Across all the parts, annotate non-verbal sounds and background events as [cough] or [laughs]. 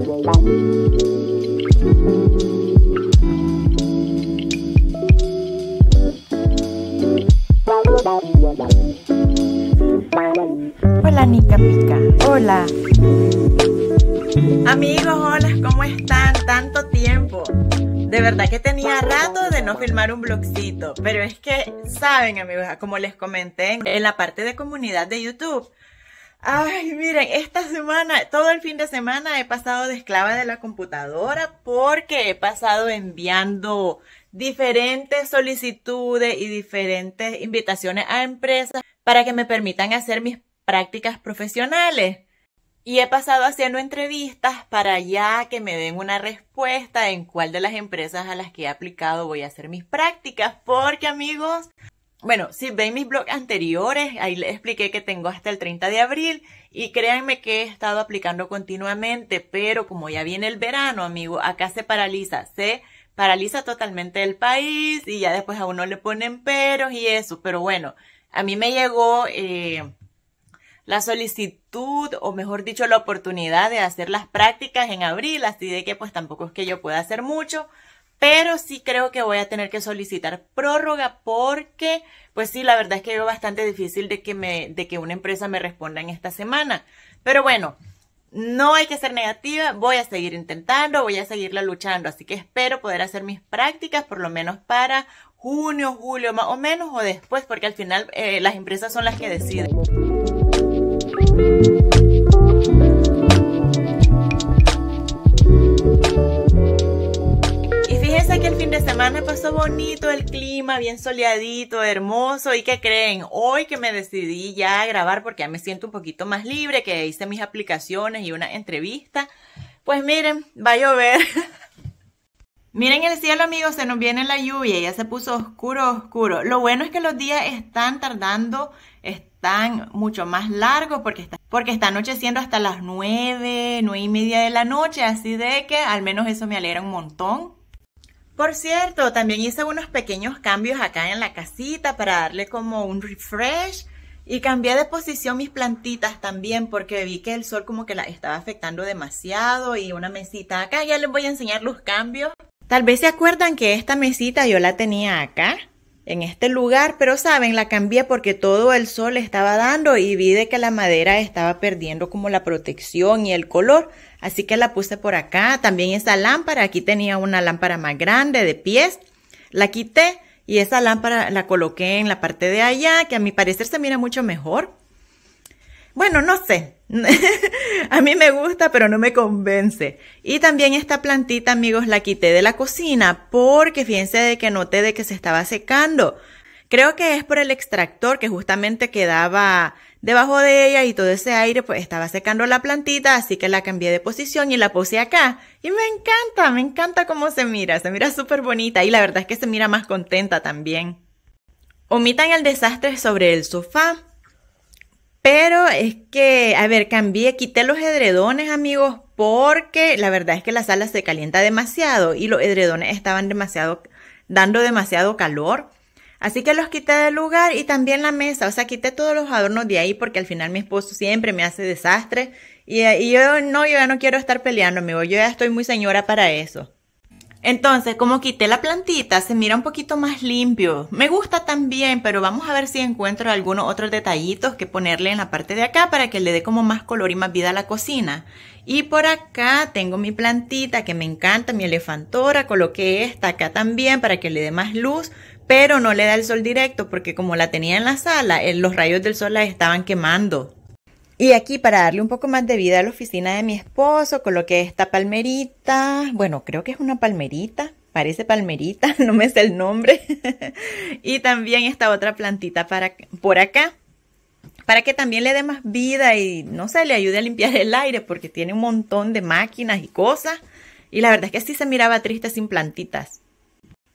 Hola Nica Pica, hola. Amigos, hola, ¿cómo están? Tanto tiempo. De verdad que tenía rato de no filmar un vlogcito pero es que, saben amigos, como les comenté en la parte de comunidad de YouTube, Ay, miren, esta semana, todo el fin de semana he pasado de esclava de la computadora porque he pasado enviando diferentes solicitudes y diferentes invitaciones a empresas para que me permitan hacer mis prácticas profesionales. Y he pasado haciendo entrevistas para ya que me den una respuesta en cuál de las empresas a las que he aplicado voy a hacer mis prácticas, porque amigos, bueno, si ven mis blogs anteriores, ahí les expliqué que tengo hasta el 30 de abril y créanme que he estado aplicando continuamente, pero como ya viene el verano, amigo, acá se paraliza, se paraliza totalmente el país y ya después a uno le ponen peros y eso, pero bueno, a mí me llegó eh, la solicitud o mejor dicho la oportunidad de hacer las prácticas en abril, así de que pues tampoco es que yo pueda hacer mucho, pero sí creo que voy a tener que solicitar prórroga porque, pues sí, la verdad es que veo bastante difícil de que, me, de que una empresa me responda en esta semana. Pero bueno, no hay que ser negativa, voy a seguir intentando, voy a seguirla luchando, así que espero poder hacer mis prácticas por lo menos para junio, julio más o menos o después, porque al final eh, las empresas son las que deciden. fin de semana pasó bonito el clima, bien soleadito, hermoso. ¿Y qué creen? Hoy que me decidí ya a grabar porque ya me siento un poquito más libre, que hice mis aplicaciones y una entrevista. Pues miren, va a llover. [laughs] Miren el cielo, amigos, se nos viene la lluvia, ya se puso oscuro, oscuro. Lo bueno es que los días están tardando, están mucho más largos porque está, porque está anocheciendo hasta las 9, 9 y media de la noche, así de que al menos eso me alegra un montón. Por cierto, también hice unos pequeños cambios acá en la casita para darle como un refresh. Y cambié de posición mis plantitas también porque vi que el sol como que la estaba afectando demasiado y una mesita acá. Ya les voy a enseñar los cambios. Tal vez se acuerdan que esta mesita yo la tenía acá en este lugar, pero saben, la cambié porque todo el sol estaba dando y vi de que la madera estaba perdiendo como la protección y el color, así que la puse por acá. También esa lámpara, aquí tenía una lámpara más grande de pies, la quité y esa lámpara la coloqué en la parte de allá, que a mi parecer se mira mucho mejor. Bueno, no sé. [laughs] a mí me gusta, pero no me convence. Y también esta plantita, amigos, la quité de la cocina porque fíjense de que noté de que se estaba secando. Creo que es por el extractor que justamente quedaba debajo de ella y todo ese aire pues estaba secando la plantita, así que la cambié de posición y la puse acá. Y me encanta, me encanta cómo se mira, se mira súper bonita y la verdad es que se mira más contenta también. Omitan el desastre sobre el sofá es que, a ver, cambié, quité los edredones, amigos, porque la verdad es que la sala se calienta demasiado y los edredones estaban demasiado, dando demasiado calor. Así que los quité del lugar y también la mesa, o sea, quité todos los adornos de ahí porque al final mi esposo siempre me hace desastre y, yo no, yo ya no quiero estar peleando, amigo, yo ya estoy muy señora para eso. Entonces, como quité la plantita, se mira un poquito más limpio. Me gusta también, pero vamos a ver si encuentro algunos otros detallitos que ponerle en la parte de acá para que le dé como más color y más vida a la cocina. Y por acá tengo mi plantita que me encanta, mi elefantora. Coloqué esta acá también para que le dé más luz, pero no le da el sol directo porque como la tenía en la sala, eh, los rayos del sol la estaban quemando. Y aquí para darle un poco más de vida a la oficina de mi esposo, coloqué esta palmerita, bueno, creo que es una palmerita, parece palmerita, [laughs] no me sé el nombre. [laughs] y también esta otra plantita para, por acá, para que también le dé más vida y, no sé, le ayude a limpiar el aire porque tiene un montón de máquinas y cosas. Y la verdad es que así se miraba triste sin plantitas.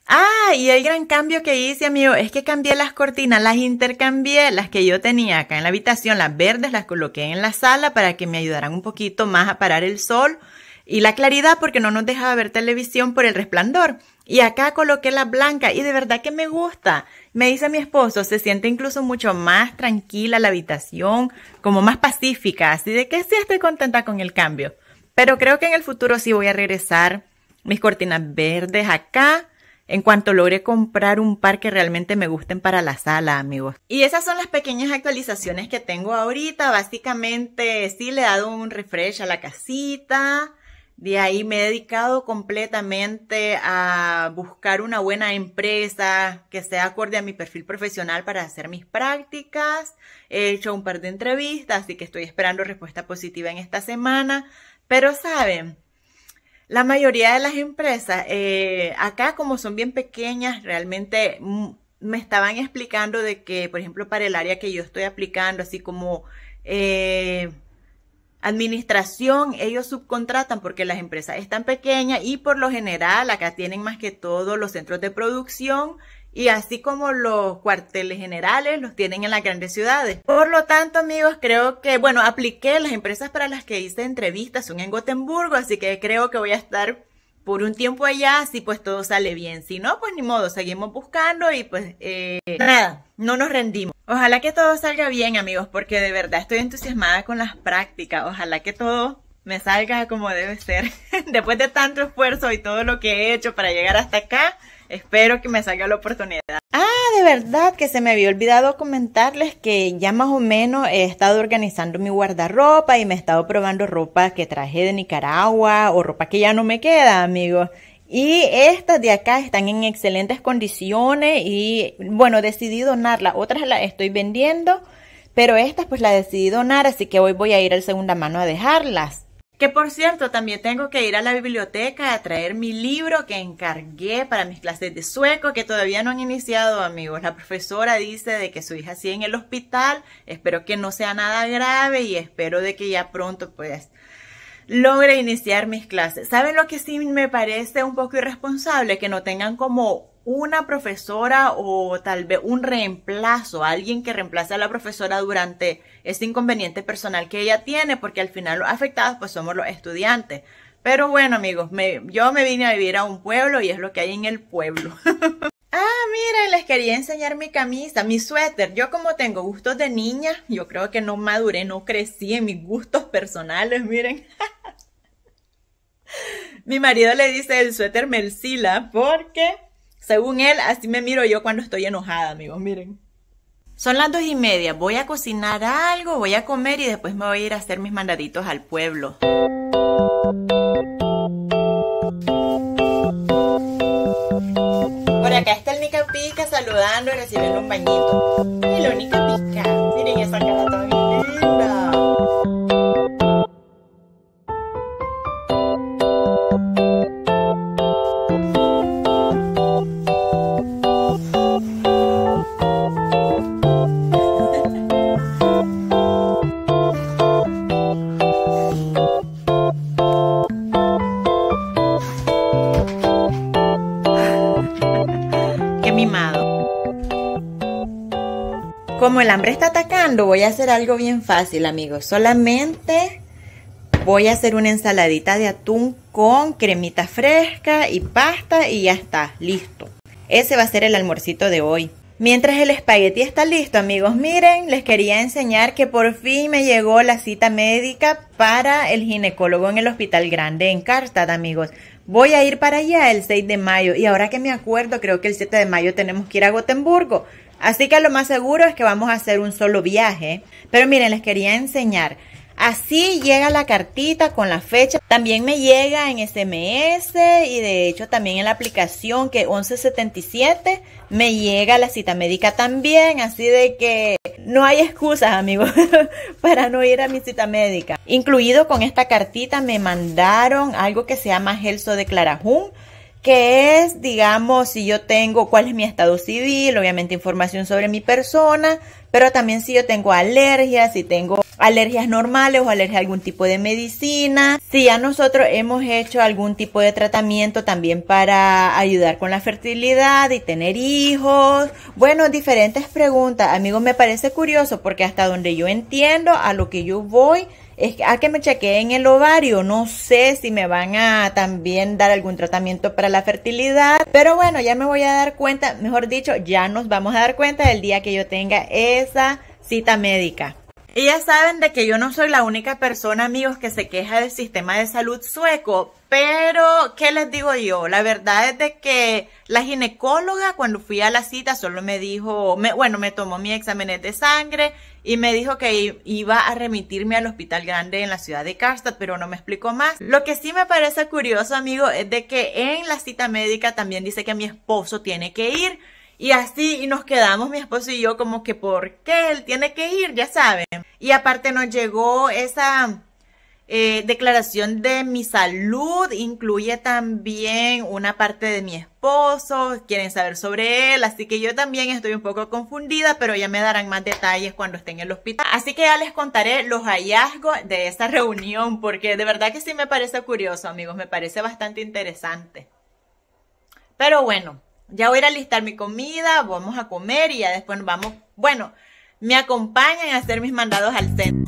Ah, y el gran cambio que hice, amigo, es que cambié las cortinas, las intercambié, las que yo tenía acá en la habitación, las verdes, las coloqué en la sala para que me ayudaran un poquito más a parar el sol y la claridad porque no nos dejaba ver televisión por el resplandor. Y acá coloqué la blanca y de verdad que me gusta. Me dice mi esposo, se siente incluso mucho más tranquila la habitación, como más pacífica, así de que sí estoy contenta con el cambio. Pero creo que en el futuro sí voy a regresar mis cortinas verdes acá en cuanto logré comprar un par que realmente me gusten para la sala, amigos. Y esas son las pequeñas actualizaciones que tengo ahorita. Básicamente sí le he dado un refresh a la casita. De ahí me he dedicado completamente a buscar una buena empresa que sea acorde a mi perfil profesional para hacer mis prácticas. He hecho un par de entrevistas, así que estoy esperando respuesta positiva en esta semana. Pero saben, la mayoría de las empresas, eh, acá como son bien pequeñas, realmente me estaban explicando de que, por ejemplo, para el área que yo estoy aplicando, así como eh, administración, ellos subcontratan porque las empresas están pequeñas y por lo general acá tienen más que todo los centros de producción y así como los cuarteles generales los tienen en las grandes ciudades. Por lo tanto, amigos, creo que, bueno, apliqué las empresas para las que hice entrevistas, son en Gotemburgo, así que creo que voy a estar por un tiempo allá, si pues todo sale bien. Si no, pues ni modo, seguimos buscando y pues eh, nada, no nos rendimos. Ojalá que todo salga bien, amigos, porque de verdad estoy entusiasmada con las prácticas. Ojalá que todo me salga como debe ser. [laughs] Después de tanto esfuerzo y todo lo que he hecho para llegar hasta acá, Espero que me salga la oportunidad. Ah, de verdad que se me había olvidado comentarles que ya más o menos he estado organizando mi guardarropa y me he estado probando ropa que traje de Nicaragua o ropa que ya no me queda, amigos. Y estas de acá están en excelentes condiciones y bueno, decidí donarlas. Otras las estoy vendiendo, pero estas pues las decidí donar, así que hoy voy a ir al segunda mano a dejarlas. Que por cierto, también tengo que ir a la biblioteca a traer mi libro que encargué para mis clases de sueco, que todavía no han iniciado, amigos. La profesora dice de que su hija sigue en el hospital, espero que no sea nada grave y espero de que ya pronto pues logre iniciar mis clases. ¿Saben lo que sí me parece un poco irresponsable? Que no tengan como una profesora o tal vez un reemplazo, alguien que reemplace a la profesora durante este inconveniente personal que ella tiene, porque al final los afectados pues somos los estudiantes. Pero bueno amigos, yo me vine a vivir a un pueblo y es lo que hay en el pueblo. [laughs] ah, miren, les quería enseñar mi camisa, mi suéter. Yo como tengo gustos de niña, yo creo que no maduré, no crecí en mis gustos personales, miren. [laughs] mi marido le dice el suéter Melcila porque según él, así me miro yo cuando estoy enojada, amigos, miren. Son las dos y media, voy a cocinar algo, voy a comer y después me voy a ir a hacer mis mandaditos al pueblo. Por acá está el Nica Pica saludando y recibiendo un pañito. El único voy a hacer algo bien fácil, amigos. Solamente voy a hacer una ensaladita de atún con cremita fresca y pasta y ya está, listo. Ese va a ser el almorcito de hoy. Mientras el espagueti está listo, amigos, miren, les quería enseñar que por fin me llegó la cita médica para el ginecólogo en el Hospital Grande en Carstad, amigos. Voy a ir para allá el 6 de mayo y ahora que me acuerdo, creo que el 7 de mayo tenemos que ir a Gotemburgo. Así que lo más seguro es que vamos a hacer un solo viaje. Pero miren, les quería enseñar. Así llega la cartita con la fecha. También me llega en SMS y de hecho también en la aplicación que 1177 me llega la cita médica también. Así de que no hay excusas, amigos, [laughs] para no ir a mi cita médica. Incluido con esta cartita me mandaron algo que se llama gelso de Clarajún que es, digamos, si yo tengo cuál es mi estado civil, obviamente información sobre mi persona, pero también si yo tengo alergias, si tengo alergias normales o alergia a algún tipo de medicina, si ya nosotros hemos hecho algún tipo de tratamiento también para ayudar con la fertilidad y tener hijos. Bueno, diferentes preguntas. Amigos, me parece curioso porque hasta donde yo entiendo, a lo que yo voy, es a ah, que me chequeé en el ovario. No sé si me van a también dar algún tratamiento para la fertilidad. Pero bueno, ya me voy a dar cuenta, mejor dicho, ya nos vamos a dar cuenta del día que yo tenga esa cita médica. Y ya saben de que yo no soy la única persona, amigos, que se queja del sistema de salud sueco, pero, ¿qué les digo yo? La verdad es de que la ginecóloga cuando fui a la cita solo me dijo, bueno, me tomó mis exámenes de sangre y me dijo que iba a remitirme al hospital grande en la ciudad de Karstad, pero no me explicó más. Lo que sí me parece curioso, amigo, es de que en la cita médica también dice que mi esposo tiene que ir. Y así nos quedamos mi esposo y yo como que ¿por qué él tiene que ir? Ya saben. Y aparte nos llegó esa eh, declaración de mi salud incluye también una parte de mi esposo, quieren saber sobre él, así que yo también estoy un poco confundida, pero ya me darán más detalles cuando esté en el hospital. Así que ya les contaré los hallazgos de esta reunión, porque de verdad que sí me parece curioso, amigos, me parece bastante interesante. Pero bueno, ya voy a ir a listar mi comida, vamos a comer y ya después vamos, bueno, me acompañan a hacer mis mandados al centro.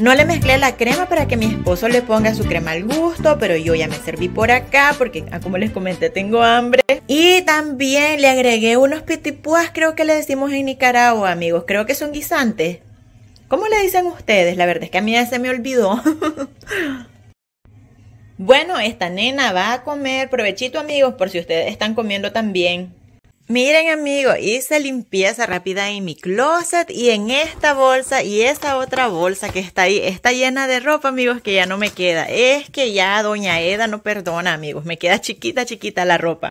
No le mezclé la crema para que mi esposo le ponga su crema al gusto, pero yo ya me serví por acá porque, ah, como les comenté, tengo hambre. Y también le agregué unos pitipuas, creo que le decimos en Nicaragua, amigos. Creo que son guisantes. ¿Cómo le dicen ustedes? La verdad es que a mí ya se me olvidó. [laughs] bueno, esta nena va a comer. Provechito, amigos, por si ustedes están comiendo también. Miren amigos, hice limpieza rápida en mi closet y en esta bolsa y esa otra bolsa que está ahí, está llena de ropa amigos que ya no me queda. Es que ya doña Eda no perdona amigos, me queda chiquita, chiquita la ropa.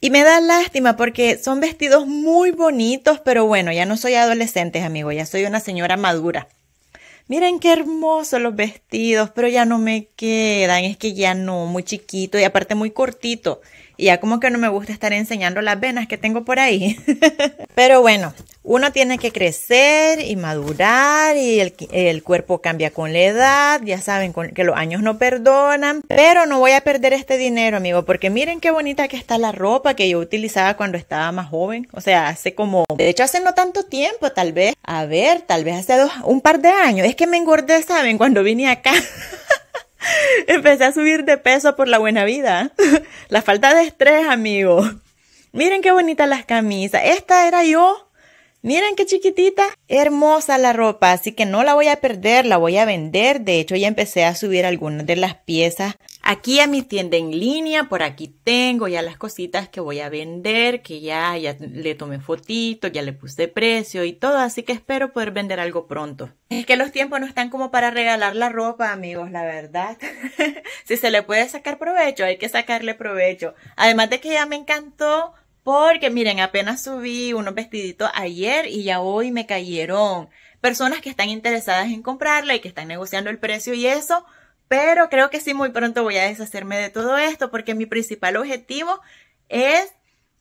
Y me da lástima porque son vestidos muy bonitos, pero bueno, ya no soy adolescente amigos, ya soy una señora madura. Miren qué hermosos los vestidos, pero ya no me quedan, es que ya no, muy chiquito y aparte muy cortito ya como que no me gusta estar enseñando las venas que tengo por ahí. [laughs] Pero bueno, uno tiene que crecer y madurar y el, cuerpo cambia con la edad, ya saben que los años no perdonan, pero no voy a perder este dinero, amigo, porque miren qué bonita que está la ropa que yo utilizaba cuando estaba más joven, o sea, hace como, de hecho hace no tanto tiempo, tal vez, a ver, tal vez hace dos, un par de años, es que me engordé, saben, cuando vine acá. [laughs] [laughs] Empecé a subir de peso por la buena vida. [laughs] La falta de estrés, amigo. Miren qué bonitas las camisas. Esta era yo. Miren qué chiquitita. Hermosa la ropa, así que no la voy a perder, la voy a vender. De hecho, ya empecé a subir algunas de las piezas aquí a mi tienda en línea, por aquí tengo ya las cositas que voy a vender, que ya, ya le tomé fotito, ya le puse precio y todo, así que espero poder vender algo pronto. Es que los tiempos no están como para regalar la ropa, amigos, la verdad. [laughs] si se le puede sacar provecho, hay que sacarle provecho. Además de que ya me encantó porque miren, apenas subí unos vestiditos ayer y ya hoy me cayeron personas que están interesadas en comprarla y que están negociando el precio y eso, pero creo que sí muy pronto voy a deshacerme de todo esto porque mi principal objetivo es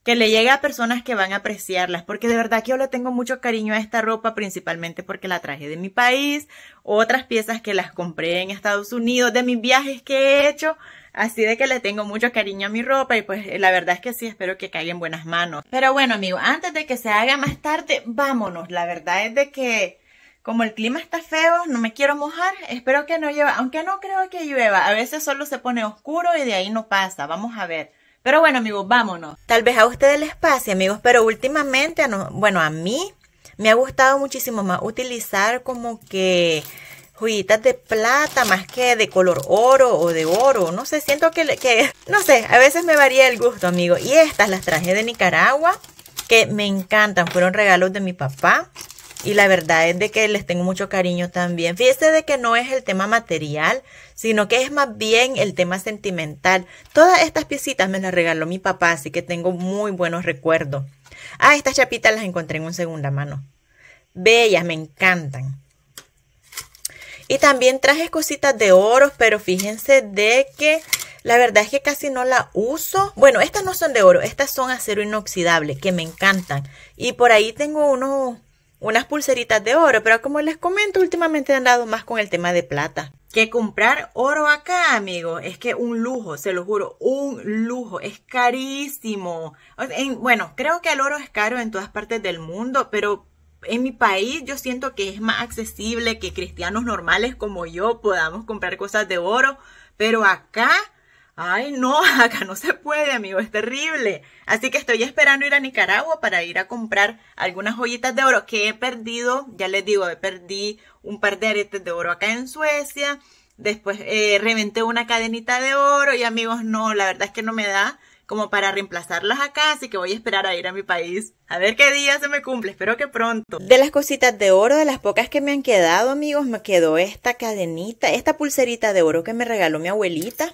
que le llegue a personas que van a apreciarlas, porque de verdad que yo le tengo mucho cariño a esta ropa, principalmente porque la traje de mi país, otras piezas que las compré en Estados Unidos, de mis viajes que he hecho, así de que le tengo mucho cariño a mi ropa y pues la verdad es que sí, espero que caiga en buenas manos. Pero bueno amigo, antes de que se haga más tarde, vámonos, la verdad es de que como el clima está feo, no me quiero mojar, espero que no llueva, aunque no creo que llueva, a veces solo se pone oscuro y de ahí no pasa, vamos a ver. Pero bueno amigos, vámonos. Tal vez a ustedes les pase amigos, pero últimamente, bueno, a mí me ha gustado muchísimo más utilizar como que joyitas de plata más que de color oro o de oro. No sé, siento que, que, no sé, a veces me varía el gusto, amigo. Y estas las traje de Nicaragua, que me encantan, fueron regalos de mi papá. Y la verdad es de que les tengo mucho cariño también. Fíjese de que no es el tema material, sino que es más bien el tema sentimental. Todas estas piecitas me las regaló mi papá, así que tengo muy buenos recuerdos. Ah, estas chapitas las encontré en un segunda mano. Bellas, me encantan. Y también traje cositas de oro, pero fíjense de que la verdad es que casi no la uso. Bueno, estas no son de oro, estas son acero inoxidable, que me encantan. Y por ahí tengo unos unas pulseritas de oro, pero como les comento, últimamente han dado más con el tema de plata. Que comprar oro acá, amigo, es que un lujo, se lo juro, un lujo, es carísimo. Bueno, creo que el oro es caro en todas partes del mundo, pero en mi país yo siento que es más accesible que cristianos normales como yo podamos comprar cosas de oro, pero acá Ay, no, [laughs] acá no se puede, amigo, es terrible. Así que estoy esperando ir a Nicaragua para ir a comprar algunas joyitas de oro que he perdido. Ya les digo, perdí un par de aretes de oro acá en Suecia. Después eh, reventé una cadenita de oro y amigos, no, la verdad es que no me da como para reemplazarlas acá, así que voy a esperar a ir a mi país. A ver qué día se me cumple, espero que pronto. De las cositas de oro, de las pocas que me han quedado, amigos, me quedó esta cadenita, esta pulserita de oro que me regaló mi abuelita.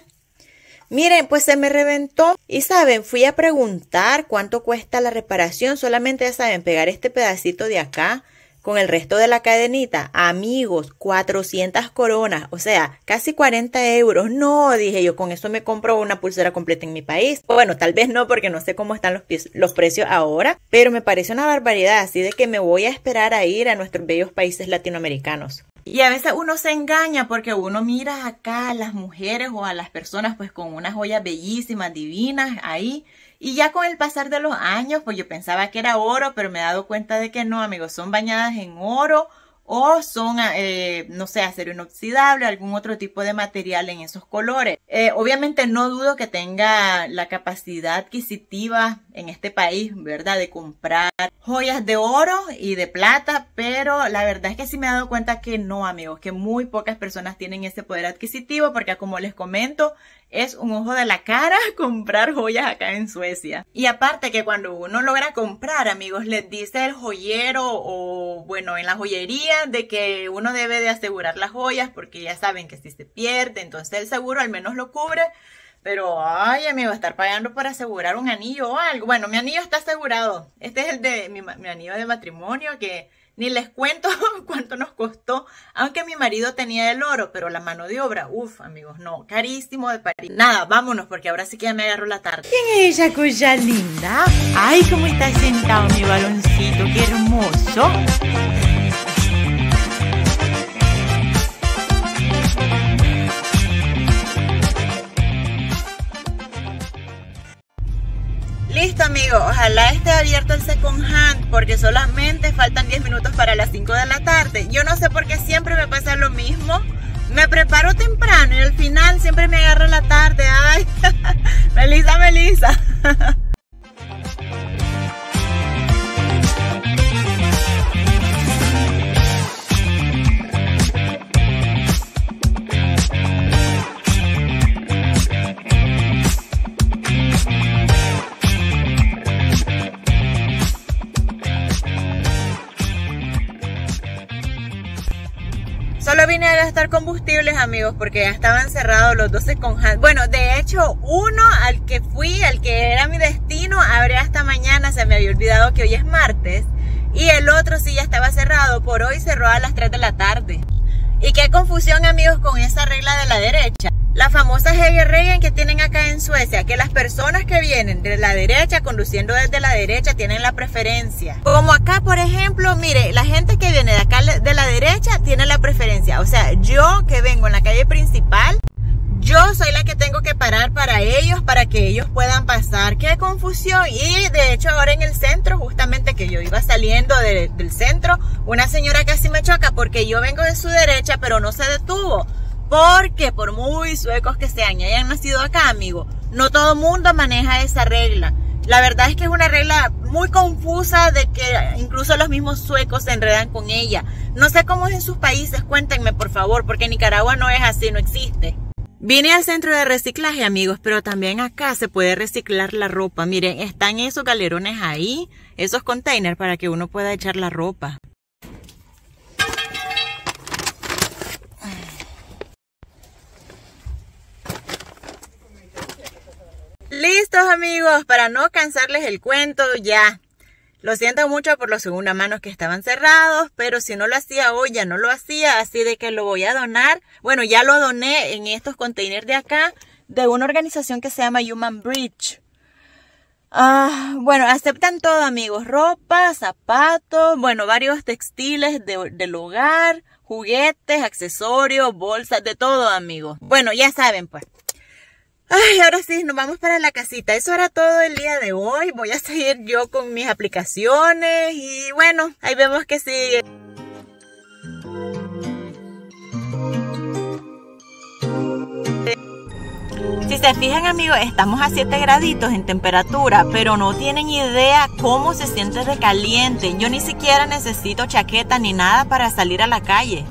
Miren, pues se me reventó. Y saben, fui a preguntar cuánto cuesta la reparación. Solamente, ya saben, pegar este pedacito de acá con el resto de la cadenita. Amigos, 400 coronas, o sea, casi 40 euros. No, dije yo, con eso me compro una pulsera completa en mi país. Bueno, tal vez no, porque no sé cómo están los, los precios ahora, pero me parece una barbaridad, así de que me voy a esperar a ir a nuestros bellos países latinoamericanos. Y a veces uno se engaña porque uno mira acá a las mujeres o a las personas pues con unas joyas bellísimas, divinas ahí. Y ya con el pasar de los años, pues yo pensaba que era oro, pero me he dado cuenta de que no, amigos, son bañadas en oro o son, ah, eh, no sé, acero inoxidable, algún otro tipo de material en esos colores. Eh, obviamente no dudo que tenga la capacidad adquisitiva en este país, ¿verdad? De comprar joyas de oro y de plata, pero la verdad es que sí me he dado cuenta que no, amigos, que muy pocas personas tienen ese poder adquisitivo porque como les comento, es un ojo de la cara [laughs] comprar joyas acá en Suecia. Y aparte que cuando uno logra comprar, amigos, les dice el joyero o bueno, en la joyería de que uno debe de asegurar las joyas porque ya saben que si se pierde, entonces el seguro al menos lo cubre. Pero, ay, amigo, estar pagando para asegurar un anillo o algo. Bueno, mi anillo está asegurado. Este es el de mi, mi anillo de matrimonio que ni les cuento [laughs] cuánto nos costó, aunque mi marido tenía el oro, pero la mano de obra, uff, amigos, no, carísimo de París. Nada, vámonos, porque ahora sí que ya me agarro la tarde. ¿Quién es ella cosa linda? Ay, cómo está sentado mi baloncito, qué hermoso. Listo amigo, ojalá esté abierto el second hand porque solamente faltan 10 minutos para las 5 de la tarde. Yo no sé por qué siempre me pasa lo mismo. Me preparo temprano y al final siempre me agarro la tarde. Ay, [laughs] Melisa, Melisa. [laughs] combustibles, amigos, porque ya estaban cerrados los 12 con Bueno, de hecho, uno al que fui, al que era mi destino, abre hasta mañana. Se me había olvidado que hoy es martes. Y el otro sí ya estaba cerrado. Por hoy cerró a las 3 de la tarde. Y qué confusión, amigos, con esa regla de la derecha la famosa Hegerregeln que tienen acá en Suecia, que las personas que vienen de la derecha, conduciendo desde la derecha, tienen la preferencia. Como acá, por ejemplo, mire, la gente que viene de acá de la derecha tiene la preferencia. O sea, yo que vengo en la calle principal, yo soy la que tengo que parar para ellos, para que ellos puedan pasar. ¡Qué confusión! Y de hecho ahora en el centro, justamente que yo iba saliendo del centro, una señora casi me choca porque yo vengo de su derecha, pero no se detuvo. Porque por muy suecos que sean y hayan nacido acá, amigo, no todo el mundo maneja esa regla. La verdad es que es una regla muy confusa de que incluso los mismos suecos se enredan con ella. No sé cómo es en sus países, cuéntenme por favor, porque Nicaragua no es así, no existe. Vine al centro de reciclaje, amigos, pero también acá se puede reciclar la ropa. Miren, están esos galerones ahí, esos containers para que uno pueda echar la ropa. Listos amigos, para no cansarles el cuento ya. Lo siento mucho por los segunda manos que estaban cerrados, pero si no lo hacía hoy ya no lo hacía, así de que lo voy a donar. Bueno, ya lo doné en estos containers de acá de una organización que se llama Human Bridge. Ah, bueno, aceptan todo amigos, ropa, zapatos, bueno, varios textiles de, del hogar, juguetes, accesorios, bolsas, de todo amigos. Bueno, ya saben pues. Ay, ahora sí, nos vamos para la casita. Eso era todo el día de hoy. Voy a seguir yo con mis aplicaciones y bueno, ahí vemos que sigue. Si se fijan amigos, estamos a 7 graditos en temperatura, pero no tienen idea cómo se siente de caliente. Yo ni siquiera necesito chaqueta ni nada para salir a la calle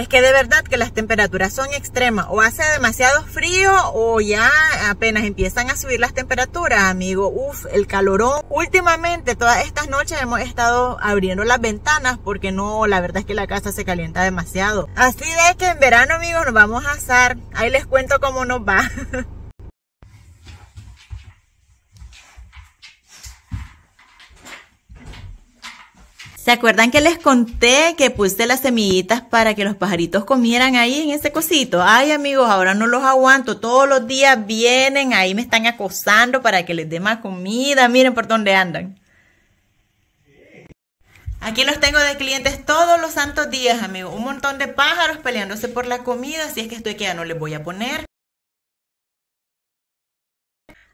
es que de verdad que las temperaturas son extremas. O hace demasiado frío o ya apenas empiezan a subir las temperaturas, amigo. Uf, el calorón. Últimamente, todas estas noches hemos estado abriendo las ventanas porque no, la verdad es que la casa se calienta demasiado. Así de que en verano, amigos, nos vamos a asar. Ahí les cuento cómo nos va. [laughs] ¿Se acuerdan que les conté que puse las semillitas para que los pajaritos comieran ahí en ese cosito? Ay, amigos, ahora no los aguanto. Todos los días vienen, ahí me están acosando para que les dé más comida. Miren por dónde andan. Aquí los tengo de clientes todos los santos días, amigos. Un montón de pájaros peleándose por la comida, así es que estoy que ya no les voy a poner.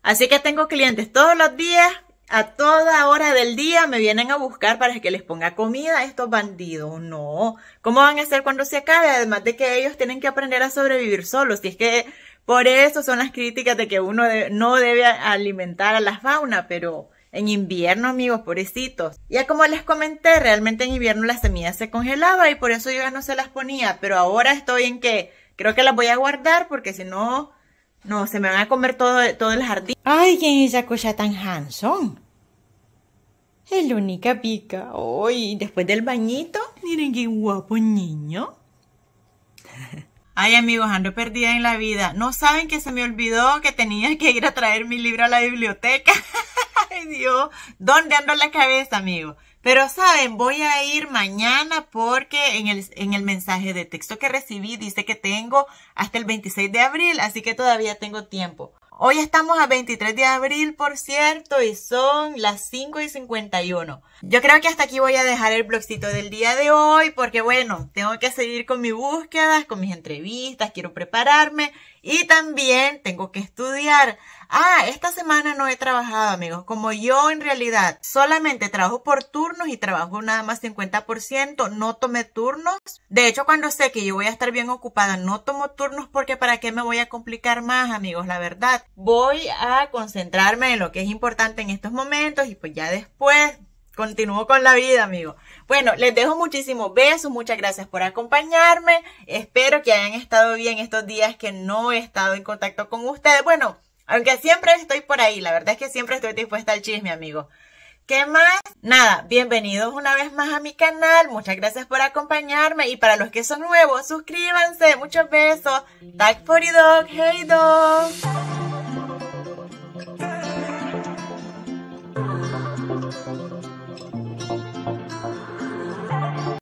Así que tengo clientes todos los días a toda hora del día me vienen a buscar para que les ponga comida estos bandidos. No, ¿cómo van a hacer cuando se acabe? Además de que ellos tienen que aprender a sobrevivir solos. Y es que por eso son las críticas de que uno no debe alimentar a la fauna, pero en invierno, amigos, pobrecitos. Ya como les comenté, realmente en invierno las semillas se congelaba y por eso yo ya no se las ponía, pero ahora estoy en que creo que las voy a guardar porque si no no, se me van a comer todo, el jardín. Ay, ¿quién es esa cosa tan handsome? Es la única pica. Ay, después del bañito, miren qué guapo niño. [laughs] Ay, amigos, ando perdida en la vida. No saben que se me olvidó que tenía que ir a traer mi libro a la biblioteca. [laughs] Ay, Dios, ¿dónde ando la cabeza, amigos? Pero saben, voy a ir mañana porque en el, mensaje de texto que recibí dice que tengo hasta el 26 de abril, así que todavía tengo tiempo. Hoy estamos a 23 de abril, por cierto, y son las 5 y 51. Yo creo que hasta aquí voy a dejar el blogcito del día de hoy, porque bueno, tengo que seguir con mis búsquedas, con mis entrevistas, quiero prepararme y también tengo que estudiar. Ah, esta semana no he trabajado, amigos. Como yo en realidad solamente trabajo por turnos y trabajo nada más 50%, no tomé turnos. De hecho, cuando sé que yo voy a estar bien ocupada, no tomo turnos porque para qué me voy a complicar más, amigos, la verdad. Voy a concentrarme en lo que es importante en estos momentos y pues ya después continúo con la vida, amigo. Bueno, les dejo muchísimos besos, muchas gracias por acompañarme. Espero que hayan estado bien estos días que no he estado en contacto con ustedes. Bueno, aunque siempre estoy por ahí, la verdad es que siempre estoy dispuesta al chisme, amigo. ¿Qué más? Nada, bienvenidos una vez más a mi canal. Muchas gracias por acompañarme. Y para los que son nuevos, suscríbanse. Muchos besos. Tag for you, dog. Hey, dog.